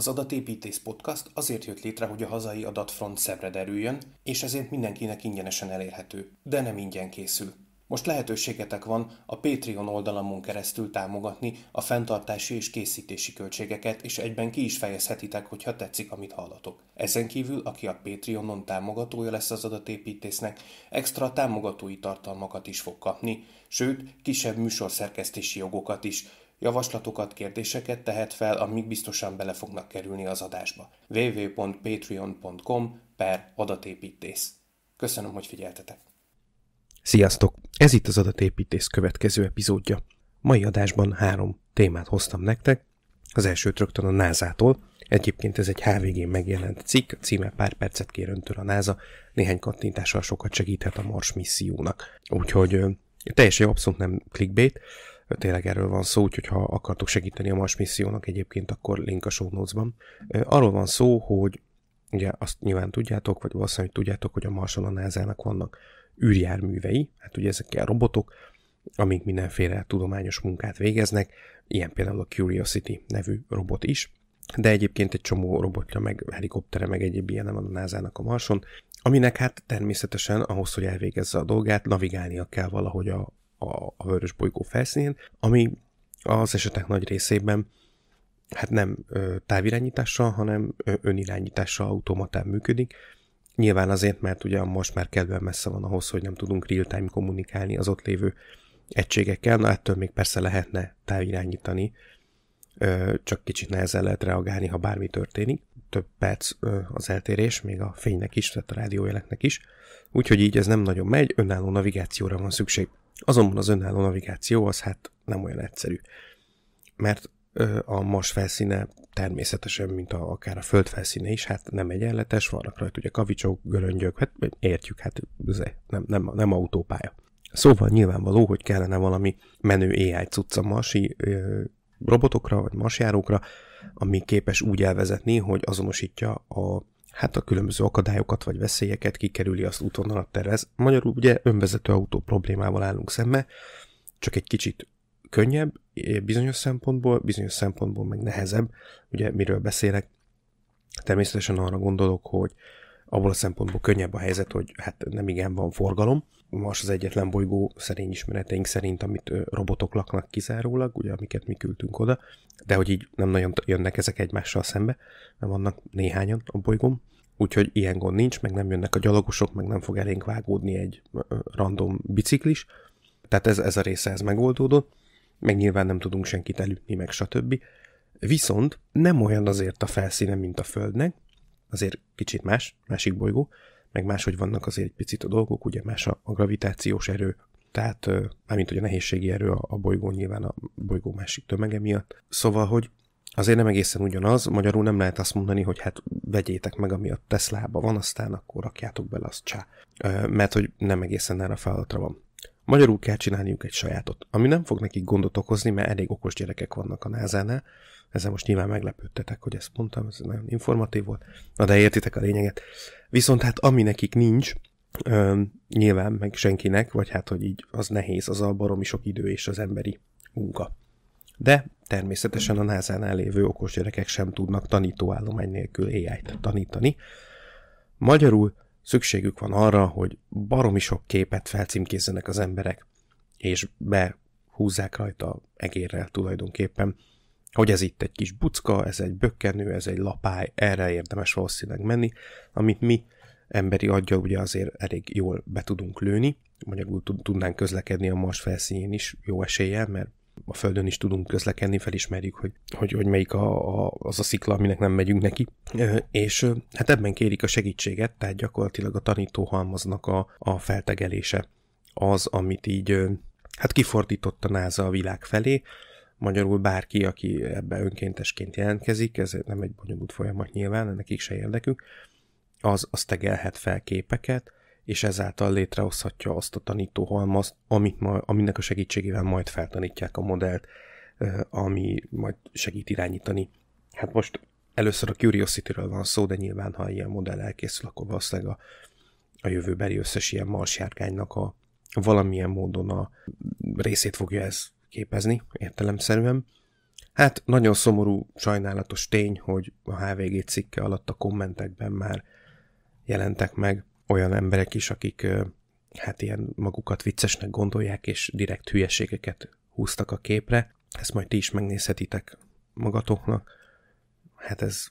Az Adatépítész Podcast azért jött létre, hogy a hazai adatfront szebbre derüljön, és ezért mindenkinek ingyenesen elérhető, de nem ingyen készül. Most lehetőségetek van a Patreon oldalamon keresztül támogatni a fenntartási és készítési költségeket, és egyben ki is fejezhetitek, hogyha tetszik, amit hallatok. Ezen kívül, aki a Patreonon támogatója lesz az adatépítésznek, extra támogatói tartalmakat is fog kapni, sőt, kisebb műsorszerkesztési jogokat is, Javaslatokat, kérdéseket tehet fel, amik biztosan bele fognak kerülni az adásba. www.patreon.com per adatépítész. Köszönöm, hogy figyeltetek! Sziasztok! Ez itt az adatépítész következő epizódja. Mai adásban három témát hoztam nektek. Az elsőt rögtön a NASA-tól. Egyébként ez egy hvg megjelent cikk, címe Pár percet kér öntől a NASA. Néhány kattintással sokat segíthet a Mars missziónak. Úgyhogy teljesen abszolút nem clickbait tényleg erről van szó, úgyhogy ha akartok segíteni a más missziónak egyébként, akkor link a show notes-ban. Arról van szó, hogy ugye azt nyilván tudjátok, vagy valószínűleg tudjátok, hogy a Marson a NASA-nak e vannak űrjárművei, hát ugye ezek a robotok, amik mindenféle tudományos munkát végeznek, ilyen például a Curiosity nevű robot is, de egyébként egy csomó robotja, meg helikoptere, meg egyéb ilyen van a e nasa a Marson, aminek hát természetesen ahhoz, hogy elvégezze a dolgát, navigálnia kell valahogy a a, a vörös bolygó felszínén, ami az esetek nagy részében hát nem ö, távirányítással, hanem ö, önirányítással automatán működik. Nyilván azért, mert ugye most már kedven messze van ahhoz, hogy nem tudunk real-time kommunikálni az ott lévő egységekkel, na ettől még persze lehetne távirányítani, ö, csak kicsit nehezen lehet reagálni, ha bármi történik. Több perc ö, az eltérés, még a fénynek is, tehát a rádiójeleknek is. Úgyhogy így ez nem nagyon megy, önálló navigációra van szükség. Azonban az önálló navigáció az hát nem olyan egyszerű, mert a Mars felszíne természetesen, mint a, akár a Föld felszíne is, hát nem egyenletes, vannak rajta ugye kavicsok, göröngyök, hát értjük, hát ez nem, nem, nem autópálya. Szóval nyilvánvaló, hogy kellene valami menő AI cucca marsi ö, robotokra, vagy marsjárókra, ami képes úgy elvezetni, hogy azonosítja a hát a különböző akadályokat vagy veszélyeket kikerüli, azt alatt tervez. Magyarul ugye önvezető autó problémával állunk szembe, csak egy kicsit könnyebb eh, bizonyos szempontból, bizonyos szempontból meg nehezebb. Ugye miről beszélek? Természetesen arra gondolok, hogy abból a szempontból könnyebb a helyzet, hogy hát nem igen van forgalom. Most az egyetlen bolygó szerény ismereteink szerint, amit robotok laknak kizárólag, ugye amiket mi küldtünk oda, de hogy így nem nagyon jönnek ezek egymással szembe, mert vannak néhányan a bolygón úgyhogy ilyen gond nincs, meg nem jönnek a gyalogosok, meg nem fog elénk vágódni egy random biciklis, tehát ez, ez a része ez megoldódott, meg nyilván nem tudunk senkit elütni, meg stb. Viszont nem olyan azért a felszíne, mint a Földnek, azért kicsit más, másik bolygó, meg máshogy vannak azért egy picit a dolgok, ugye más a, a gravitációs erő, tehát mármint hogy a nehézségi erő a, a bolygó nyilván a bolygó másik tömege miatt. Szóval, hogy azért nem egészen ugyanaz, magyarul nem lehet azt mondani, hogy hát vegyétek meg, ami a Teslába van, aztán akkor rakjátok bele azt csá. Mert hogy nem egészen erre a feladatra van. Magyarul kell csinálniuk egy sajátot, ami nem fog nekik gondot okozni, mert elég okos gyerekek vannak a názánál. Ezzel most nyilván meglepődtetek, hogy ezt mondtam, ez nagyon informatív volt. Na de értitek a lényeget. Viszont hát ami nekik nincs, Öm, nyilván meg senkinek, vagy hát hogy így az nehéz, az a baromi sok idő és az emberi munka. De természetesen a nasa lévő okos gyerekek sem tudnak tanítóállomány nélkül AI-t tanítani. Magyarul szükségük van arra, hogy baromi sok képet felcímkézzenek az emberek, és behúzzák rajta egérrel tulajdonképpen, hogy ez itt egy kis bucka, ez egy bökkenő, ez egy lapály, erre érdemes valószínűleg menni, amit mi emberi adja ugye azért elég jól be tudunk lőni, magyarul tudnánk közlekedni a Mars felszínén is jó eséllyel, mert a földön is tudunk közlekedni, felismerjük, hogy, hogy, hogy melyik a, a, az a szikla, aminek nem megyünk neki. És hát ebben kérik a segítséget, tehát gyakorlatilag a tanítóhalmaznak a, a feltegelése az, amit így hát kifordította a NASA a világ felé, Magyarul bárki, aki ebbe önkéntesként jelentkezik, ez nem egy bonyolult folyamat nyilván, nekik se érdekük, az, az tegelhet fel képeket, és ezáltal létrehozhatja azt a tanítóhalmazt, amit ma, aminek a segítségével majd feltanítják a modellt, ami majd segít irányítani. Hát most először a Curiosity-ről van szó, de nyilván, ha ilyen modell elkészül, akkor valószínűleg a, a jövőbeli összes ilyen marsjárkánynak a valamilyen módon a részét fogja ez képezni, értelemszerűen. Hát nagyon szomorú, sajnálatos tény, hogy a HVG cikke alatt a kommentekben már jelentek meg olyan emberek is, akik hát ilyen magukat viccesnek gondolják, és direkt hülyeségeket húztak a képre. Ezt majd ti is megnézhetitek magatoknak. Hát ez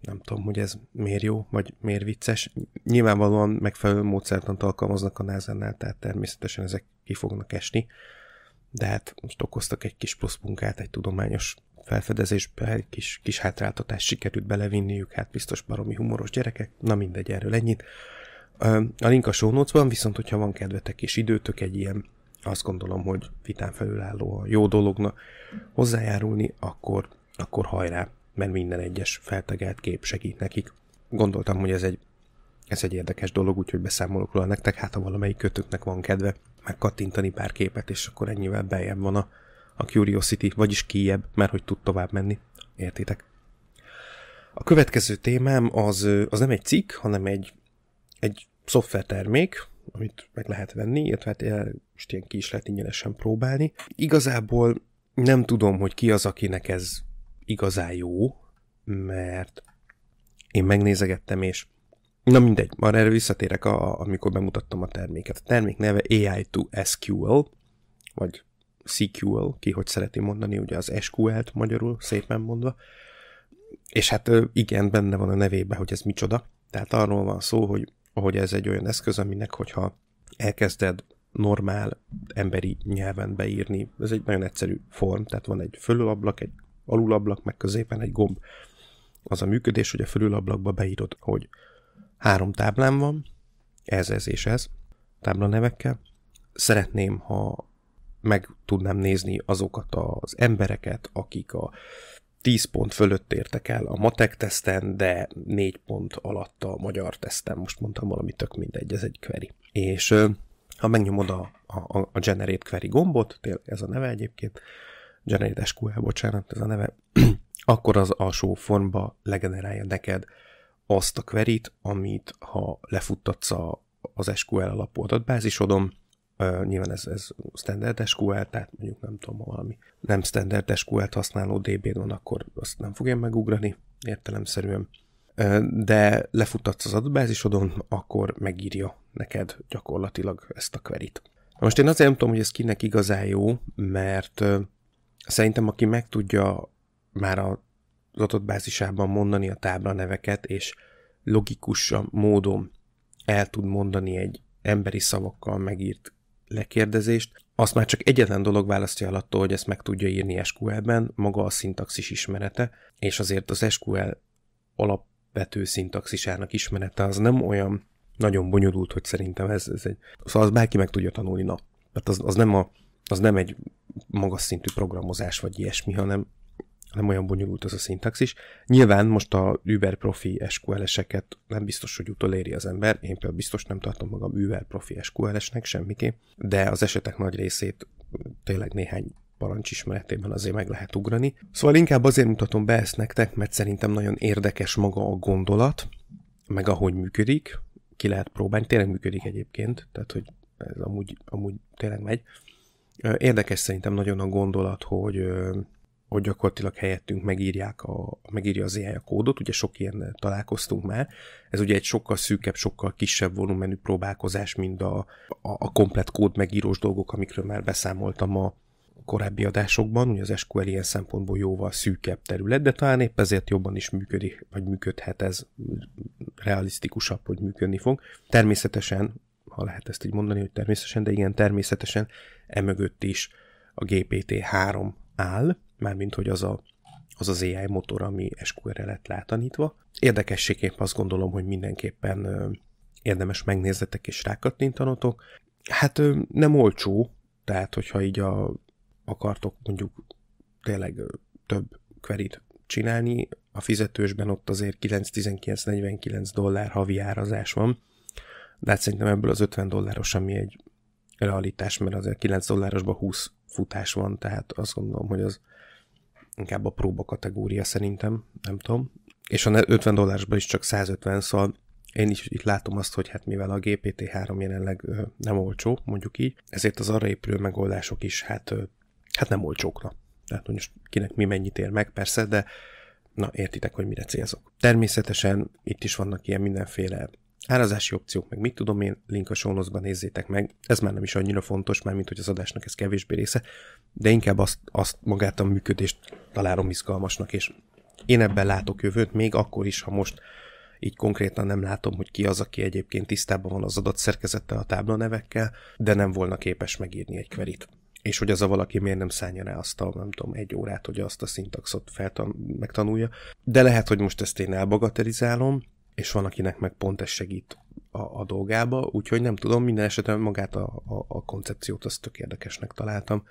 nem tudom, hogy ez miért jó, vagy miért vicces. Nyilvánvalóan megfelelő módszertant alkalmaznak a nasa tehát természetesen ezek ki fognak esni, de hát most okoztak egy kis plusz munkát, egy tudományos felfedezésbe, egy kis, kis hátráltatást sikerült belevinniük, hát biztos baromi humoros gyerekek, na mindegy, erről ennyit. A link a show notes-ban, viszont hogyha van kedvetek és időtök egy ilyen, azt gondolom, hogy vitán felülálló a jó dolognak hozzájárulni, akkor, akkor hajrá, mert minden egyes feltegelt kép segít nekik. Gondoltam, hogy ez egy, ez egy érdekes dolog, úgyhogy beszámolok róla nektek, hát ha valamelyik kötöknek van kedve, meg kattintani pár képet, és akkor ennyivel bejebb van a, a Curiosity, vagyis kijebb, mert hogy tud tovább menni. Értitek? A következő témám az, az nem egy cikk, hanem egy egy szoftvertermék, amit meg lehet venni, illetve hát most ilyen ki is lehet ingyenesen próbálni. Igazából nem tudom, hogy ki az, akinek ez igazán jó, mert én megnézegettem, és na mindegy, már erre visszatérek, a, amikor bemutattam a terméket. A termék neve AI2 SQL, vagy SQL, ki hogy szereti mondani, ugye az SQL-t magyarul szépen mondva, és hát igen, benne van a nevében, hogy ez micsoda. Tehát arról van szó, hogy hogy ez egy olyan eszköz, aminek, hogyha elkezded normál emberi nyelven beírni, ez egy nagyon egyszerű form, tehát van egy fölülablak, egy alulablak, meg középen egy gomb. Az a működés, hogy a fölülablakba beírod, hogy három táblám van, ez, ez és ez, tábla nevekkel Szeretném, ha meg tudnám nézni azokat az embereket, akik a 10 pont fölött értek el a matek teszten, de 4 pont alatt a magyar teszten, most mondtam valami tök mindegy, ez egy query. És ha megnyomod a, a, a Generate Query gombot, tényleg ez a neve egyébként, Generate SQL, bocsánat, ez a neve, akkor az alsó formba legenerálja neked azt a query amit ha lefuttatsz a, az SQL alapú adatbázisodon, Uh, nyilván ez, ez standard SQL, tehát mondjuk nem tudom, valami nem standard SQL-t használó db van, akkor azt nem fogja megugrani értelemszerűen. Uh, de lefuttatsz az adatbázisodon, akkor megírja neked gyakorlatilag ezt a queryt. Na most én azért nem tudom, hogy ez kinek igazán jó, mert uh, szerintem aki meg tudja már az adatbázisában mondani a tábla neveket, és logikusan módon el tud mondani egy emberi szavakkal megírt lekérdezést, azt már csak egyetlen dolog választja el attól, hogy ezt meg tudja írni SQL-ben, maga a szintaxis ismerete, és azért az SQL alapvető szintaxisának ismerete az nem olyan nagyon bonyolult, hogy szerintem ez, ez egy... Szóval az bárki meg tudja tanulni, na. Tehát az, az, nem a, az nem egy magas szintű programozás vagy ilyesmi, hanem nem olyan bonyolult az a szintaxis. Nyilván most a Uber profi SQL-eseket nem biztos, hogy utoléri az ember, én például biztos nem tartom magam Uber profi SQL-esnek semmiké, de az esetek nagy részét tényleg néhány parancs ismeretében azért meg lehet ugrani. Szóval inkább azért mutatom be ezt nektek, mert szerintem nagyon érdekes maga a gondolat, meg ahogy működik, ki lehet próbálni, tényleg működik egyébként, tehát hogy ez amúgy, amúgy tényleg megy. Érdekes szerintem nagyon a gondolat, hogy hogy gyakorlatilag helyettünk megírják a, megírja az AI a kódot, ugye sok ilyen eh, találkoztunk már. Ez ugye egy sokkal szűkebb, sokkal kisebb volumenű próbálkozás, mint a, a, a komplet kód megírós dolgok, amikről már beszámoltam a korábbi adásokban, ugye az SQL ilyen szempontból jóval szűkebb terület, de talán épp ezért jobban is működik, vagy működhet ez realisztikusabb, hogy működni fog. Természetesen, ha lehet ezt így mondani, hogy természetesen, de igen, természetesen emögött is a GPT-3 áll, mármint hogy az a, az, az AI motor, ami SQL-re lett látanítva. Érdekességképp azt gondolom, hogy mindenképpen érdemes megnézzetek és rákattintanotok. Hát nem olcsó, tehát hogyha így a, akartok mondjuk tényleg több kverit csinálni, a fizetősben ott azért 9-19-49 dollár havi árazás van, de hát szerintem ebből az 50 dolláros, ami egy realitás, mert azért 9 dollárosban 20 futás van, tehát azt gondolom, hogy az inkább a próba kategória szerintem, nem tudom. És a 50 dollárosban is csak 150, szóval én is itt látom azt, hogy hát mivel a GPT-3 jelenleg nem olcsó, mondjuk így, ezért az arra épülő megoldások is hát, hát nem olcsókra. Tehát most kinek mi mennyit ér meg, persze, de na értitek, hogy mire célzok. Természetesen itt is vannak ilyen mindenféle Árazási opciók, meg mit tudom én, link a sónozban nézzétek meg. Ez már nem is annyira fontos, már mint hogy az adásnak ez kevésbé része, de inkább azt, azt magát a működést találom izgalmasnak, és én ebben látok jövőt, még akkor is, ha most így konkrétan nem látom, hogy ki az, aki egyébként tisztában van az szerkezettel a nevekkel, de nem volna képes megírni egy kverit. És hogy az a valaki miért nem szállja rá azt a, nem tudom, egy órát, hogy azt a szintaxot feltan- megtanulja. De lehet, hogy most ezt én elbagaterizálom, és van, akinek meg pont ez segít a, a dolgába, úgyhogy nem tudom, minden esetben magát a, a, a koncepciót azt tök érdekesnek találtam,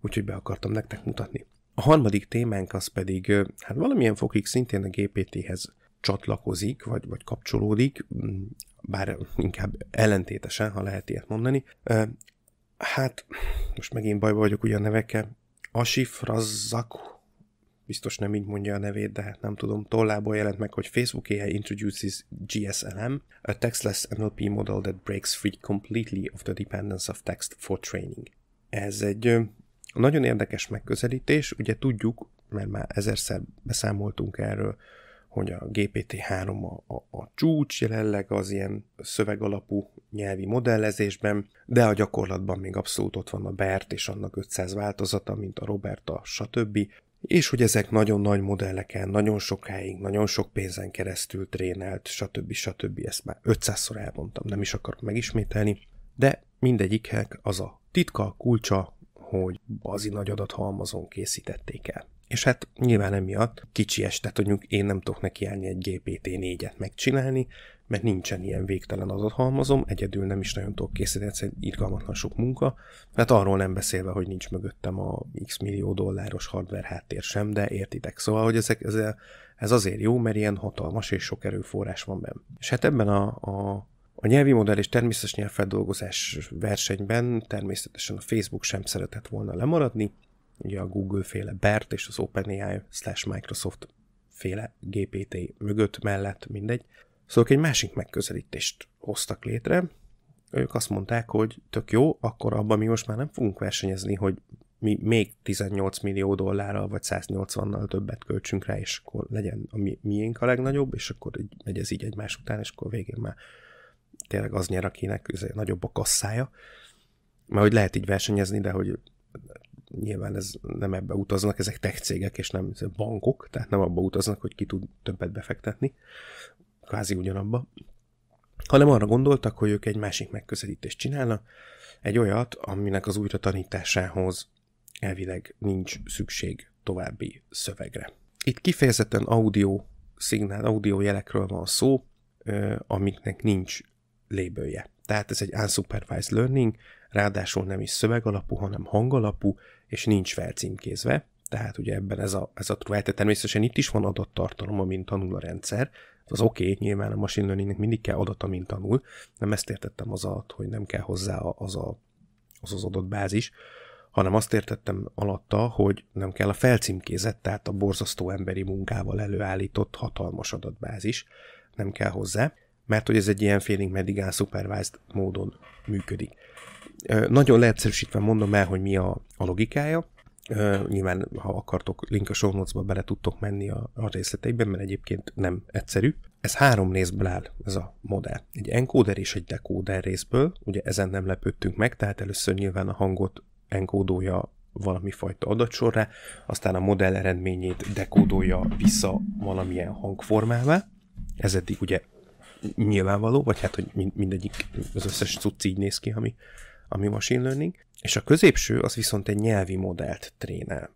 úgyhogy be akartam nektek mutatni. A harmadik témánk az pedig, hát valamilyen fokig szintén a GPT-hez csatlakozik, vagy, vagy kapcsolódik, mm, bár inkább ellentétesen, ha lehet ilyet mondani. Hát, most megint bajba vagyok ugye a nevekkel, Asif Razzak biztos nem így mondja a nevét, de nem tudom, tollából jelent meg, hogy Facebook AI introduces GSLM, a textless NLP model that breaks free completely of the dependence of text for training. Ez egy nagyon érdekes megközelítés, ugye tudjuk, mert már ezerszer beszámoltunk erről, hogy a GPT-3 a, a, a csúcs jelenleg az ilyen szövegalapú nyelvi modellezésben, de a gyakorlatban még abszolút ott van a BERT és annak 500 változata, mint a Roberta, stb és hogy ezek nagyon nagy modelleken, nagyon sokáig, nagyon sok pénzen keresztül trénelt, stb. stb. Ezt már 500-szor elmondtam, nem is akarok megismételni, de mindegyiknek az a titka, kulcsa, hogy bazi nagy adathalmazon készítették el. És hát nyilván emiatt kicsi este, tehát mondjuk én nem tudok nekiállni egy GPT-4-et megcsinálni, mert nincsen ilyen végtelen adathalmazom, egyedül nem is nagyon tudok készíteni, ez egy irgalmatlan sok munka, hát arról nem beszélve, hogy nincs mögöttem a x millió dolláros hardware háttér sem, de értitek. Szóval, hogy ezek, ez, ez azért jó, mert ilyen hatalmas és sok erőforrás van benne. És hát ebben a, a a nyelvi modell és természetes nyelvfeldolgozás versenyben természetesen a Facebook sem szeretett volna lemaradni, ugye a Google féle BERT és az OpenAI slash Microsoft féle GPT mögött mellett, mindegy. Szóval egy másik megközelítést hoztak létre. Ők azt mondták, hogy tök jó, akkor abban mi most már nem fogunk versenyezni, hogy mi még 18 millió dollárral vagy 180-nal többet költsünk rá, és akkor legyen a mi, miénk a legnagyobb, és akkor így megy ez így egymás után, és akkor végén már tényleg az nyer, akinek nagyobb a kasszája. Mert hogy lehet így versenyezni, de hogy nyilván ez nem ebbe utaznak, ezek tech cégek, és nem bankok, tehát nem abba utaznak, hogy ki tud többet befektetni kvázi ugyanabba, hanem arra gondoltak, hogy ők egy másik megközelítést csinálnak, egy olyat, aminek az újra tanításához elvileg nincs szükség további szövegre. Itt kifejezetten audio szignál, audio jelekről van szó, amiknek nincs lébője. Tehát ez egy unsupervised learning, ráadásul nem is szövegalapú, hanem hangalapú, és nincs felcímkézve. Tehát ugye ebben ez a, ez a hát Természetesen itt is van adattartalom, tartalom, amin tanul a rendszer, az oké, okay, nyilván a machine learningnek mindig kell adat, amint tanul, nem ezt értettem az alatt, hogy nem kell hozzá az a, az, az adatbázis, hanem azt értettem alatta, hogy nem kell a felcímkézett, tehát a borzasztó emberi munkával előállított hatalmas adatbázis, nem kell hozzá, mert hogy ez egy ilyen félig meddig supervised módon működik. Nagyon leegyszerűsítve mondom el, hogy mi a, a logikája nyilván, ha akartok, link a show notes-ba bele tudtok menni a, a részleteiben, mert egyébként nem egyszerű. Ez három részből áll, ez a modell. Egy encoder és egy decoder részből, ugye ezen nem lepődtünk meg, tehát először nyilván a hangot enkódolja valami fajta adatsorra, aztán a modell eredményét dekódolja vissza valamilyen hangformává. Ez eddig ugye nyilvánvaló, vagy hát, hogy mindegyik, az összes cucc így néz ki, ami ami machine learning, és a középső az viszont egy nyelvi modellt trénel.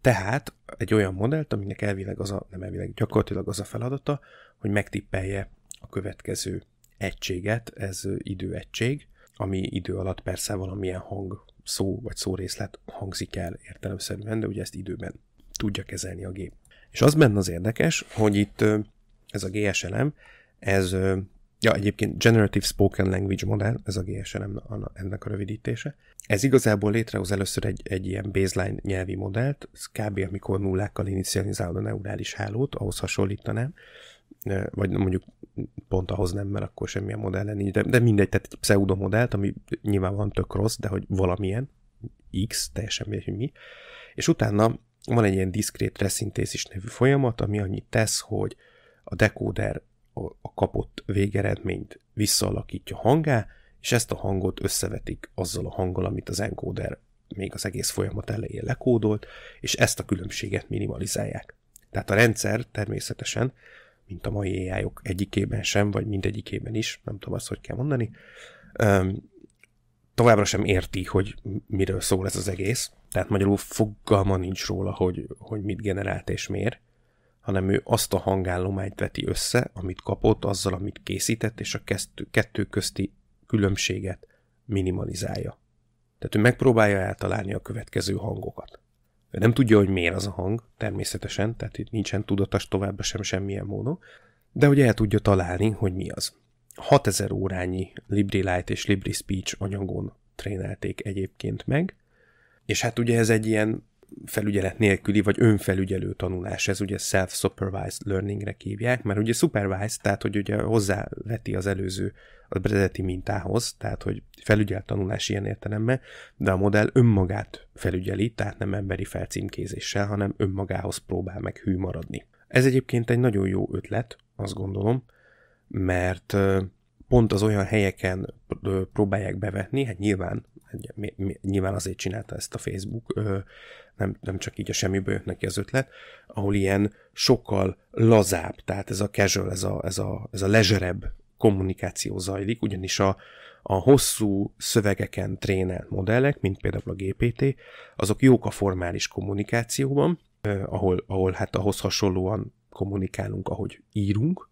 Tehát egy olyan modellt, aminek elvileg az a, nem elvileg, gyakorlatilag az a feladata, hogy megtippelje a következő egységet, ez időegység, ami idő alatt persze valamilyen hang, szó vagy szórészlet hangzik el értelemszerűen, de ugye ezt időben tudja kezelni a gép. És az benne az érdekes, hogy itt ez a GSLM, ez Ja, egyébként Generative Spoken Language Model, ez a GSLM ennek a rövidítése. Ez igazából létrehoz először egy, egy ilyen baseline nyelvi modellt, ez kb. amikor nullákkal inicializálod a neurális hálót, ahhoz hasonlítanám, vagy mondjuk pont ahhoz nem, mert akkor semmilyen modell nincs, de, de mindegy, tehát egy pseudomodellt, ami nyilván van tök rossz, de hogy valamilyen, X, teljesen mindegy, hogy mi, és utána van egy ilyen diszkrét reszintézis nevű folyamat, ami annyit tesz, hogy a dekóder a kapott végeredményt visszaalakítja hangá, és ezt a hangot összevetik azzal a hanggal, amit az encoder még az egész folyamat elején lekódolt, és ezt a különbséget minimalizálják. Tehát a rendszer természetesen, mint a mai ai -ok egyikében sem, vagy mindegyikében is, nem tudom azt, hogy kell mondani, továbbra sem érti, hogy miről szól ez az egész, tehát magyarul fogalma nincs róla, hogy, hogy mit generált és miért, hanem ő azt a hangállományt veti össze, amit kapott, azzal, amit készített, és a kettő közti különbséget minimalizálja. Tehát ő megpróbálja eltalálni a következő hangokat. Ő nem tudja, hogy miért az a hang, természetesen, tehát itt nincsen tudatos továbbra sem semmilyen módon, de hogy el tudja találni, hogy mi az. 6000 órányi LibriLight és LibriSpeech anyagon trénelték egyébként meg, és hát ugye ez egy ilyen felügyelet nélküli vagy önfelügyelő tanulás, ez ugye self-supervised learningre hívják, mert ugye supervised, tehát hogy ugye hozzáveti az előző az eredeti mintához, tehát hogy felügyelt tanulás ilyen értelemben, de a modell önmagát felügyeli, tehát nem emberi felcímkézéssel, hanem önmagához próbál meg hű maradni. Ez egyébként egy nagyon jó ötlet, azt gondolom, mert pont az olyan helyeken próbálják bevetni, hát nyilván nyilván azért csinálta ezt a Facebook, nem, nem csak így a semmiből jött neki az ötlet, ahol ilyen sokkal lazább, tehát ez a casual, ez a, ez a, ez a lezserebb kommunikáció zajlik, ugyanis a, a hosszú szövegeken trénelt modellek, mint például a GPT, azok jók a formális kommunikációban, ahol, ahol hát ahhoz hasonlóan kommunikálunk, ahogy írunk,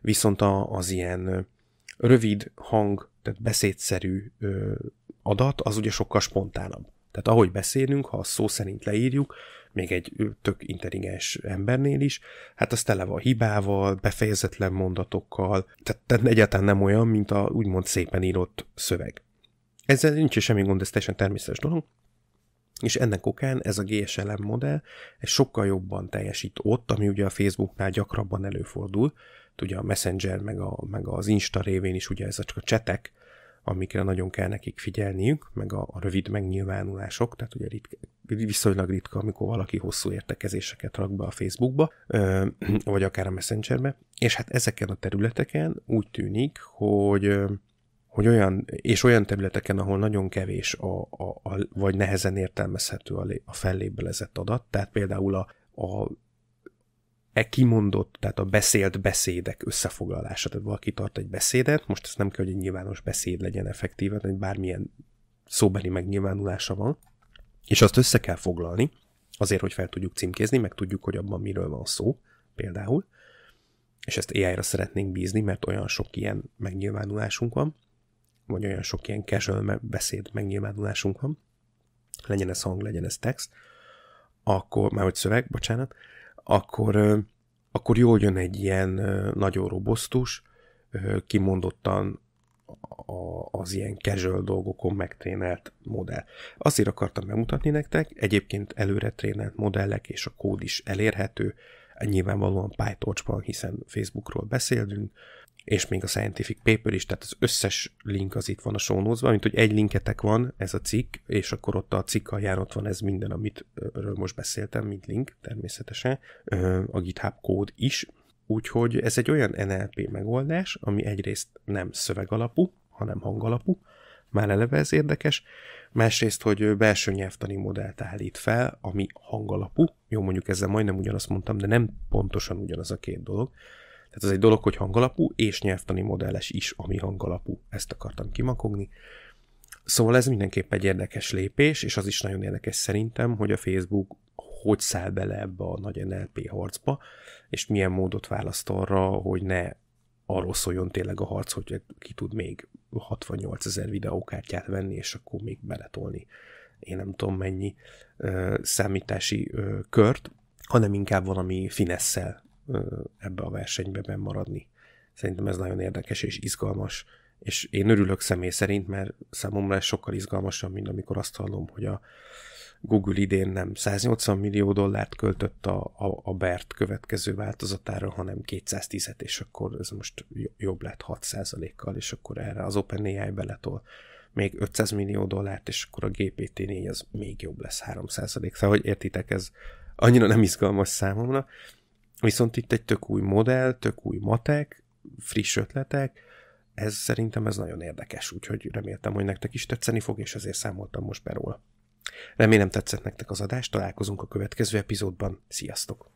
viszont a, az ilyen rövid hang, tehát beszédszerű ö, adat, az ugye sokkal spontánabb. Tehát ahogy beszélünk, ha szó szerint leírjuk, még egy tök intelligens embernél is, hát az tele van hibával, befejezetlen mondatokkal, tehát, tehát egyáltalán nem olyan, mint a úgymond szépen írott szöveg. Ezzel nincs semmi gond, ez teljesen természetes dolog, és ennek okán ez a GSLM modell ez sokkal jobban teljesít ott, ami ugye a Facebooknál gyakrabban előfordul, ugye a Messenger, meg, a, meg az Insta révén is ugye ezek a csetek, amikre nagyon kell nekik figyelniük, meg a, a rövid megnyilvánulások, tehát ugye ritka, viszonylag ritka, amikor valaki hosszú értekezéseket rak be a Facebookba, ö, vagy akár a Messengerbe, és hát ezeken a területeken úgy tűnik, hogy hogy olyan, és olyan területeken, ahol nagyon kevés a, a, a vagy nehezen értelmezhető a, a fellébelezett adat, tehát például a, a e kimondott, tehát a beszélt beszédek összefoglalása, tehát valaki tart egy beszédet, most ez nem kell, hogy egy nyilvános beszéd legyen effektíve, hanem bármilyen szóbeli megnyilvánulása van, és azt össze kell foglalni, azért, hogy fel tudjuk címkézni, meg tudjuk, hogy abban miről van szó, például, és ezt AI-ra szeretnénk bízni, mert olyan sok ilyen megnyilvánulásunk van, vagy olyan sok ilyen casual beszéd megnyilvánulásunk van, legyen ez hang, legyen ez text, akkor, már hogy szöveg, bocsánat, akkor, akkor jól jön egy ilyen nagyon robosztus, kimondottan az ilyen casual dolgokon megtrénelt modell. Azért akartam bemutatni nektek, egyébként előre trénelt modellek és a kód is elérhető, nyilvánvalóan PyTorch-ban, hiszen Facebookról beszélünk, és még a scientific paper is, tehát az összes link az itt van a notes mint hogy egy linketek van, ez a cikk, és akkor ott a cikk alján ott van ez minden, amit most beszéltem, mint link természetesen, a GitHub kód is, úgyhogy ez egy olyan NLP megoldás, ami egyrészt nem szövegalapú, hanem hangalapú, már eleve ez érdekes, másrészt, hogy belső nyelvtani modellt állít fel, ami hangalapú, jó mondjuk ezzel majdnem ugyanazt mondtam, de nem pontosan ugyanaz a két dolog, tehát ez egy dolog, hogy hangalapú és nyelvtani modelles is, ami hangalapú. Ezt akartam kimakogni. Szóval ez mindenképp egy érdekes lépés, és az is nagyon érdekes szerintem, hogy a Facebook hogy száll bele ebbe a nagy NLP harcba, és milyen módot választ arra, hogy ne arról szóljon tényleg a harc, hogy ki tud még 68 ezer videókártyát venni, és akkor még beletolni én nem tudom mennyi ö, számítási ö, kört, hanem inkább valami finesszel ebbe a versenybe benn maradni. Szerintem ez nagyon érdekes és izgalmas, és én örülök személy szerint, mert számomra ez sokkal izgalmasabb, mint amikor azt hallom, hogy a Google idén nem 180 millió dollárt költött a, a, a BERT következő változatára, hanem 210-et, és akkor ez most jobb lett 6%-kal, és akkor erre az OpenAI beletol még 500 millió dollárt, és akkor a GPT-4 az még jobb lesz 3%. Szóval, hogy értitek, ez annyira nem izgalmas számomra, Viszont itt egy tök új modell, tök új matek, friss ötletek, ez szerintem ez nagyon érdekes, úgyhogy reméltem, hogy nektek is tetszeni fog, és ezért számoltam most be róla. Remélem tetszett nektek az adás, találkozunk a következő epizódban. Sziasztok!